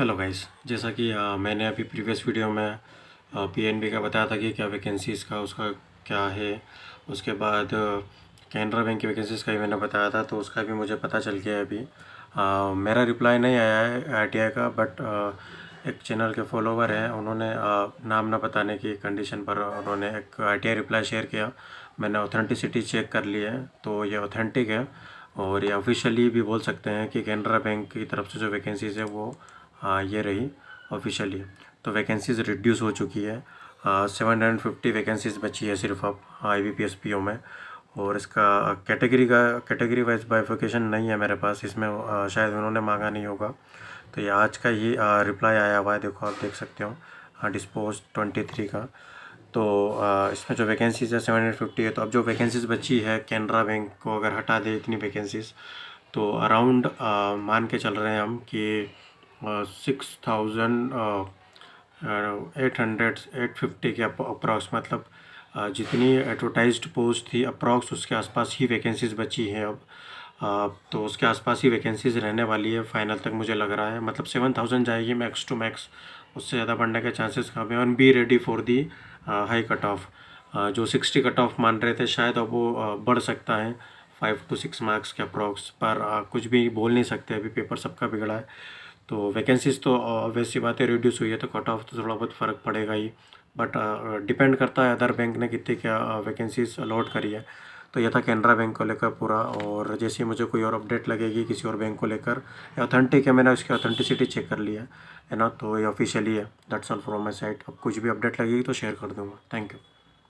hello guys जैसा कि आ, मैंने अभी प्रीवियस वीडियो में पीएनबी का बताया था कि क्या वैकेंसीज़ का उसका क्या है उसके बाद कैनरा बैंक की वैकेंसीज़ का भी मैंने बताया था तो उसका भी मुझे पता चल गया अभी आ, मेरा रिप्लाई नहीं आया है आरटीआई का बट आ, एक चैनल के फॉलोवर हैं उन्होंने आ, नाम ना बताने की कंडीशन पर उन्होंने एक आई रिप्लाई शेयर किया मैंने ऑथेंटिसिटी चेक कर ली है तो ये ऑथेंटिक है और ये ऑफिशियली भी बोल सकते हैं कि कैनरा बैंक की तरफ से जो वैकेंसीज़ है वो हाँ ये रही ऑफिशियली तो वैकेंसीज़ रिड्यूस हो चुकी है सेवन हंड्रेड फिफ्टी वैकेंसीज बची है सिर्फ अब I B P S P O में और इसका कैटेगरी का कैटेगरी वाइज बाइफिकेशन नहीं है मेरे पास इसमें आ, शायद उन्होंने मांगा नहीं होगा तो ये आज का ही रिप्लाई आया हुआ है देखो आप देख सकते हो डिस्पोज ट्वेंटी थ्री का तो आ, इसमें जो वैकेंसीज है सेवन हंड्रेड फिफ्टी है तो अब जो वैकेंसीज बची है कैनरा बैंक को अगर हटा दे इतनी वैकेंसीज तो अराउंड मान के चल रहे हैं हम कि six thousand eight hundred eight fifty के अप्रॉक्स मतलब uh, जितनी एडवर्टाइज्ड पोस्ट थी अप्रॉक्स उसके आसपास ही वैकेंसीज़ बची हैं अब uh, तो उसके आसपास ही वैकेंसीज रहने वाली है फाइनल तक मुझे लग रहा है मतलब सेवन थाउजेंड जाएगी मैक्स टू मैक्स उससे ज़्यादा बढ़ने के चांसेस कम है और be ready for the high cut off जो सिक्सटी कट ऑफ मान रहे थे शायद अब वो uh, बढ़ सकता है फाइव टू सिक्स मार्क्स के अप्रॉक्स पर कुछ भी बोल नहीं सकते अभी पेपर सबका बिगड़ा है तो वैकेंसीज तो वैसी बातें रिड्यूस हुई है तो कट ऑफ तो थोड़ा बहुत फ़र्क पड़ेगा ही बट डिपेंड uh, करता है अदर बैंक ने कितनी क्या वैकेंसीज uh, अलॉट करी है तो यह था कैनरा बैंक को लेकर पूरा और जैसे ही मुझे कोई और अपडेट लगेगी किसी और बैंक को लेकर ऑथेंटिक है मैंने उसकी ऑथेंटिसिटी चेक कर लिया है ना तो ये ऑफिशियली है that's all from my side अब कुछ भी अपडेट लगेगी तो शेयर कर दूँगा थैंक यू